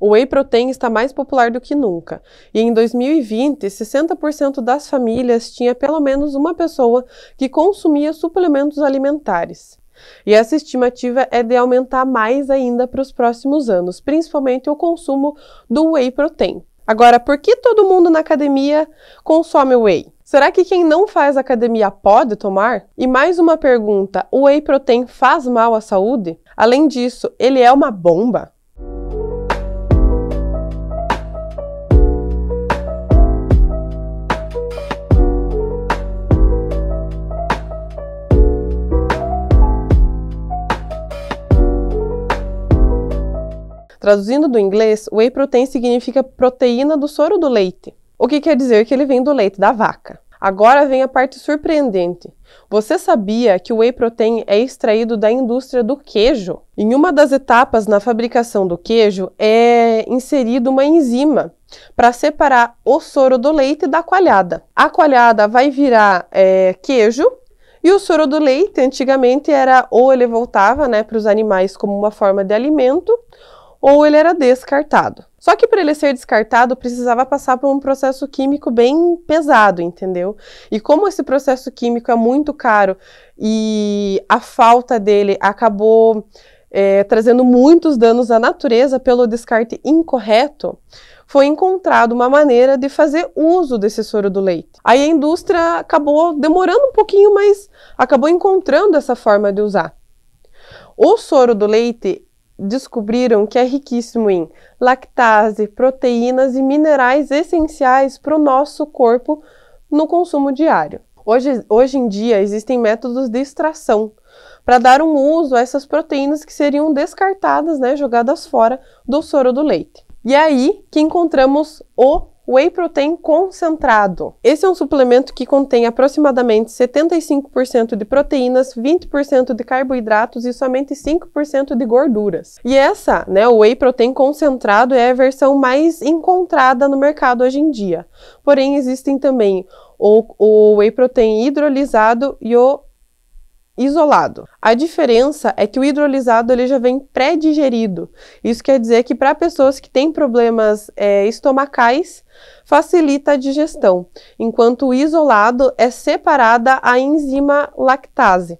O whey protein está mais popular do que nunca, e em 2020, 60% das famílias tinha pelo menos uma pessoa que consumia suplementos alimentares. E essa estimativa é de aumentar mais ainda para os próximos anos, principalmente o consumo do whey protein. Agora, por que todo mundo na academia consome whey? Será que quem não faz academia pode tomar? E mais uma pergunta: o whey protein faz mal à saúde? Além disso, ele é uma bomba? Traduzindo do inglês, whey protein significa proteína do soro do leite, o que quer dizer que ele vem do leite da vaca. Agora vem a parte surpreendente. Você sabia que o whey protein é extraído da indústria do queijo? Em uma das etapas na fabricação do queijo é inserida uma enzima para separar o soro do leite da coalhada. A coalhada vai virar é, queijo e o soro do leite antigamente era ou ele voltava né, para os animais como uma forma de alimento ou ele era descartado. Só que para ele ser descartado, precisava passar por um processo químico bem pesado, entendeu? E como esse processo químico é muito caro e a falta dele acabou é, trazendo muitos danos à natureza pelo descarte incorreto, foi encontrado uma maneira de fazer uso desse soro do leite. Aí a indústria acabou demorando um pouquinho, mas acabou encontrando essa forma de usar. O soro do leite descobriram que é riquíssimo em lactase, proteínas e minerais essenciais para o nosso corpo no consumo diário. Hoje, hoje em dia existem métodos de extração para dar um uso a essas proteínas que seriam descartadas, né, jogadas fora do soro do leite. E é aí que encontramos o Whey Protein concentrado. Esse é um suplemento que contém aproximadamente 75% de proteínas, 20% de carboidratos e somente 5% de gorduras. E essa, né, o Whey Protein concentrado é a versão mais encontrada no mercado hoje em dia. Porém, existem também o, o whey protein hidrolisado e o isolado. A diferença é que o hidrolisado ele já vem pré-digerido. Isso quer dizer que para pessoas que têm problemas é, estomacais, facilita a digestão, enquanto o isolado é separada a enzima lactase.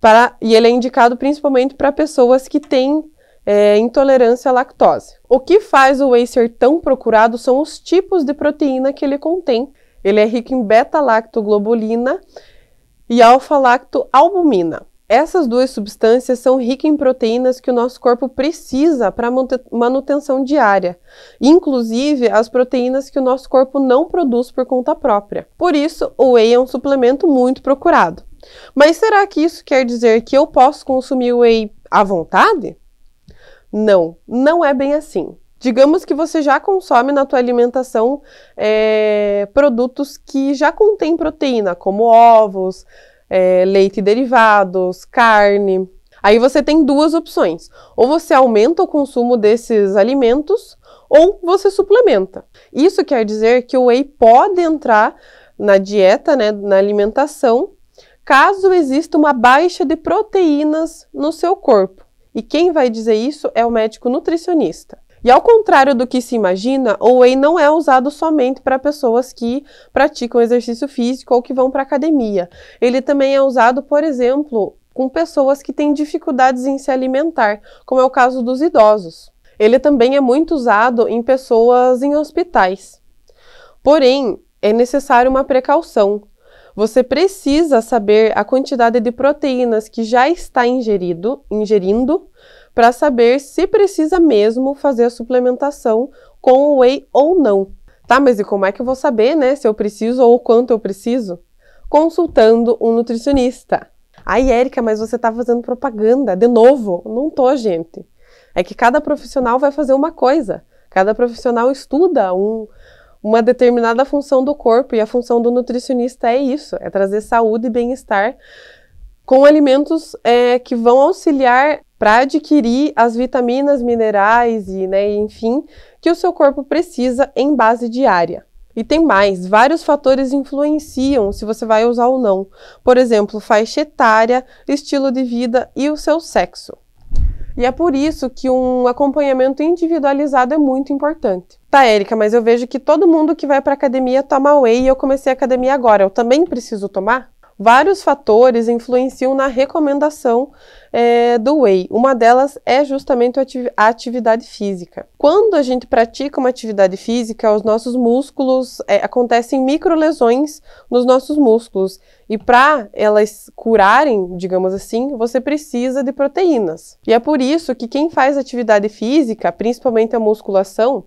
Para, e ele é indicado principalmente para pessoas que têm é, intolerância à lactose. O que faz o whey ser tão procurado são os tipos de proteína que ele contém. Ele é rico em beta-lactoglobulina e alfa-lactoalbumina. Essas duas substâncias são ricas em proteínas que o nosso corpo precisa para manutenção diária, inclusive as proteínas que o nosso corpo não produz por conta própria. Por isso, o whey é um suplemento muito procurado. Mas será que isso quer dizer que eu posso consumir whey à vontade? Não, não é bem assim. Digamos que você já consome na tua alimentação é, produtos que já contêm proteína, como ovos, é, leite e derivados, carne. Aí você tem duas opções: ou você aumenta o consumo desses alimentos, ou você suplementa. Isso quer dizer que o whey pode entrar na dieta, né, na alimentação, caso exista uma baixa de proteínas no seu corpo. E quem vai dizer isso é o médico nutricionista. E ao contrário do que se imagina, o whey não é usado somente para pessoas que praticam exercício físico ou que vão para academia. Ele também é usado, por exemplo, com pessoas que têm dificuldades em se alimentar, como é o caso dos idosos. Ele também é muito usado em pessoas em hospitais. Porém, é necessário uma precaução. Você precisa saber a quantidade de proteínas que já está ingerido, ingerindo para saber se precisa mesmo fazer a suplementação com o whey ou não. Tá, mas e como é que eu vou saber, né, se eu preciso ou quanto eu preciso? Consultando um nutricionista. Aí, Érica, mas você está fazendo propaganda de novo? Não tô, gente. É que cada profissional vai fazer uma coisa. Cada profissional estuda um, uma determinada função do corpo e a função do nutricionista é isso: é trazer saúde e bem-estar com alimentos é, que vão auxiliar para adquirir as vitaminas, minerais e, né, enfim, que o seu corpo precisa em base diária. E tem mais, vários fatores influenciam se você vai usar ou não. Por exemplo, faixa etária, estilo de vida e o seu sexo. E é por isso que um acompanhamento individualizado é muito importante. Tá, Érica, mas eu vejo que todo mundo que vai para academia toma whey e eu comecei a academia agora. Eu também preciso tomar? Vários fatores influenciam na recomendação é, do whey. Uma delas é justamente a atividade física. Quando a gente pratica uma atividade física, os nossos músculos é, acontecem microlesões nos nossos músculos e para elas curarem, digamos assim, você precisa de proteínas. E é por isso que quem faz atividade física, principalmente a musculação,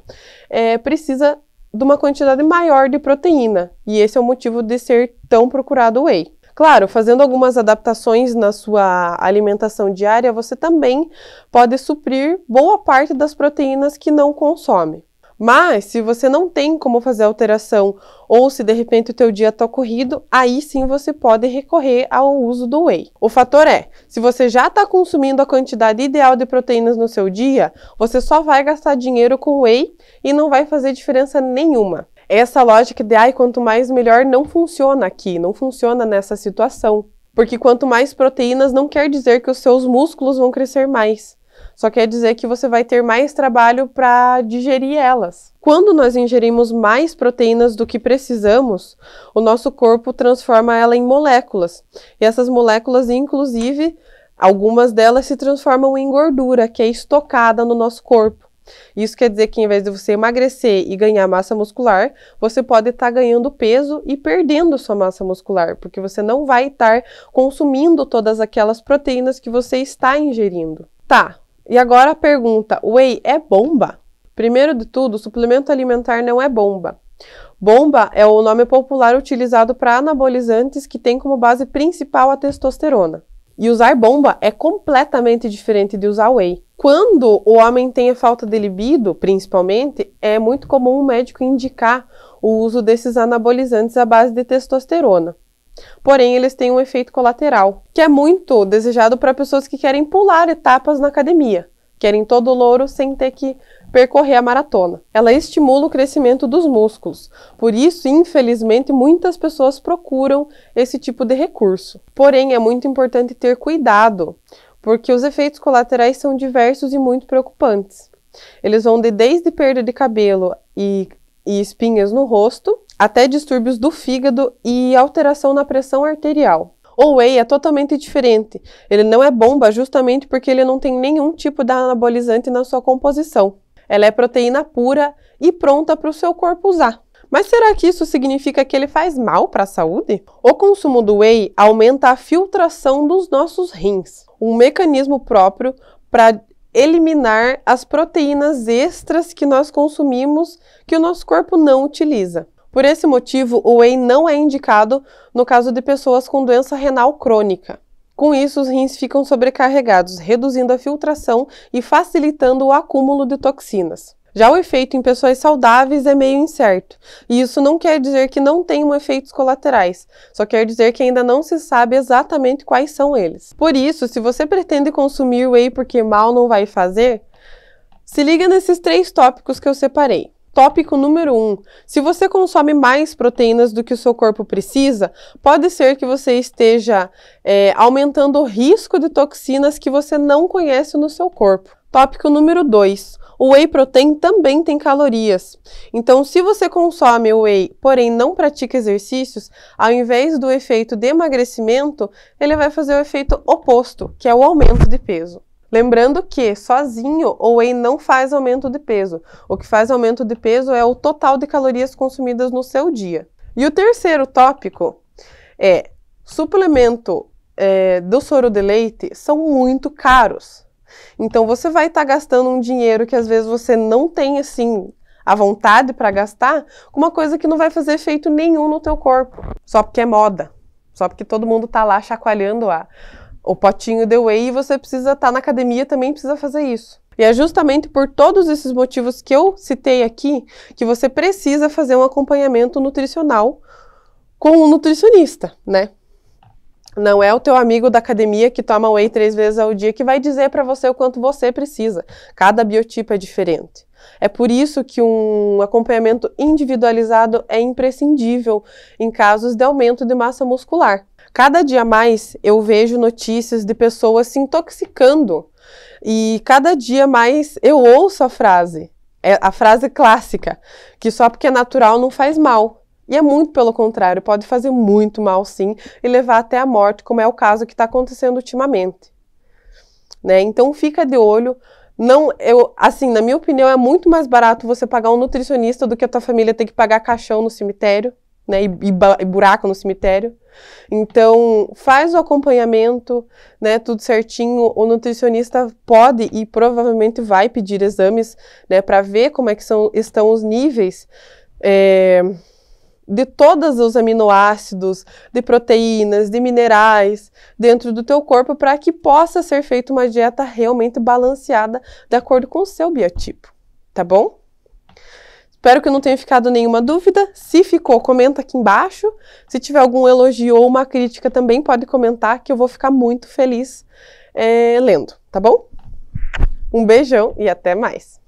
é, precisa de uma quantidade maior de proteína. E esse é o motivo de ser tão procurado o whey. Claro, fazendo algumas adaptações na sua alimentação diária, você também pode suprir boa parte das proteínas que não consome. Mas se você não tem como fazer alteração ou se de repente o teu dia está corrido, aí sim você pode recorrer ao uso do whey. O fator é, se você já está consumindo a quantidade ideal de proteínas no seu dia, você só vai gastar dinheiro com whey e não vai fazer diferença nenhuma. Essa lógica de ai quanto mais melhor não funciona aqui, não funciona nessa situação. Porque quanto mais proteínas não quer dizer que os seus músculos vão crescer mais. Só quer dizer que você vai ter mais trabalho para digerir elas. Quando nós ingerimos mais proteínas do que precisamos, o nosso corpo transforma ela em moléculas. E essas moléculas, inclusive, algumas delas se transformam em gordura, que é estocada no nosso corpo. Isso quer dizer que em vez de você emagrecer e ganhar massa muscular, você pode estar tá ganhando peso e perdendo sua massa muscular, porque você não vai estar tá consumindo todas aquelas proteínas que você está ingerindo. Tá, e agora a pergunta: whey é bomba? Primeiro de tudo, suplemento alimentar não é bomba. Bomba é o nome popular utilizado para anabolizantes que tem como base principal a testosterona. E usar bomba é completamente diferente de usar whey. Quando o homem tem a falta de libido, principalmente, é muito comum o médico indicar o uso desses anabolizantes à base de testosterona. Porém, eles têm um efeito colateral, que é muito desejado para pessoas que querem pular etapas na academia querem todo louro sem ter que percorrer a maratona. Ela estimula o crescimento dos músculos. Por isso, infelizmente, muitas pessoas procuram esse tipo de recurso. Porém, é muito importante ter cuidado, porque os efeitos colaterais são diversos e muito preocupantes. Eles vão de desde perda de cabelo e, e espinhas no rosto, até distúrbios do fígado e alteração na pressão arterial. O whey é totalmente diferente. Ele não é bomba justamente porque ele não tem nenhum tipo de anabolizante na sua composição. Ela é proteína pura e pronta para o seu corpo usar. Mas será que isso significa que ele faz mal para a saúde? O consumo do whey aumenta a filtração dos nossos rins, um mecanismo próprio para eliminar as proteínas extras que nós consumimos que o nosso corpo não utiliza. Por esse motivo, o whey não é indicado no caso de pessoas com doença renal crônica. Com isso, os rins ficam sobrecarregados, reduzindo a filtração e facilitando o acúmulo de toxinas. Já o efeito em pessoas saudáveis é meio incerto, e isso não quer dizer que não tenham efeitos colaterais, só quer dizer que ainda não se sabe exatamente quais são eles. Por isso, se você pretende consumir whey porque mal não vai fazer, se liga nesses três tópicos que eu separei. Tópico número 1. Um, se você consome mais proteínas do que o seu corpo precisa, pode ser que você esteja é, aumentando o risco de toxinas que você não conhece no seu corpo. Tópico número 2. O whey protein também tem calorias. Então, se você consome o whey, porém não pratica exercícios, ao invés do efeito de emagrecimento, ele vai fazer o efeito oposto, que é o aumento de peso. Lembrando que sozinho o whey não faz aumento de peso. O que faz aumento de peso é o total de calorias consumidas no seu dia. E o terceiro tópico é suplemento é, do soro de leite são muito caros. Então você vai estar tá gastando um dinheiro que às vezes você não tem assim a vontade para gastar com uma coisa que não vai fazer efeito nenhum no teu corpo, só porque é moda, só porque todo mundo tá lá chacoalhando a o potinho de whey e você precisa estar tá na academia também precisa fazer isso. E é justamente por todos esses motivos que eu citei aqui que você precisa fazer um acompanhamento nutricional com um nutricionista, né? Não é o teu amigo da academia que toma whey três vezes ao dia que vai dizer para você o quanto você precisa. Cada biotipo é diferente. É por isso que um acompanhamento individualizado é imprescindível em casos de aumento de massa muscular. Cada dia mais eu vejo notícias de pessoas se intoxicando e cada dia mais eu ouço a frase, é, a frase clássica, que só porque é natural não faz mal. E é muito pelo contrário, pode fazer muito mal sim e levar até a morte, como é o caso que está acontecendo ultimamente. Né? Então fica de olho. Não, eu, assim, na minha opinião, é muito mais barato você pagar um nutricionista do que a tua família ter que pagar caixão no cemitério, né? E, e, e buraco no cemitério. Então, faz o acompanhamento, né, tudo certinho. O nutricionista pode e provavelmente vai pedir exames, né, para ver como é que são, estão os níveis é, de todos os aminoácidos, de proteínas, de minerais dentro do teu corpo para que possa ser feita uma dieta realmente balanceada de acordo com o seu biotipo, tá bom? Espero que não tenha ficado nenhuma dúvida. Se ficou, comenta aqui embaixo. Se tiver algum elogio ou uma crítica, também pode comentar, que eu vou ficar muito feliz é, lendo, tá bom? Um beijão e até mais!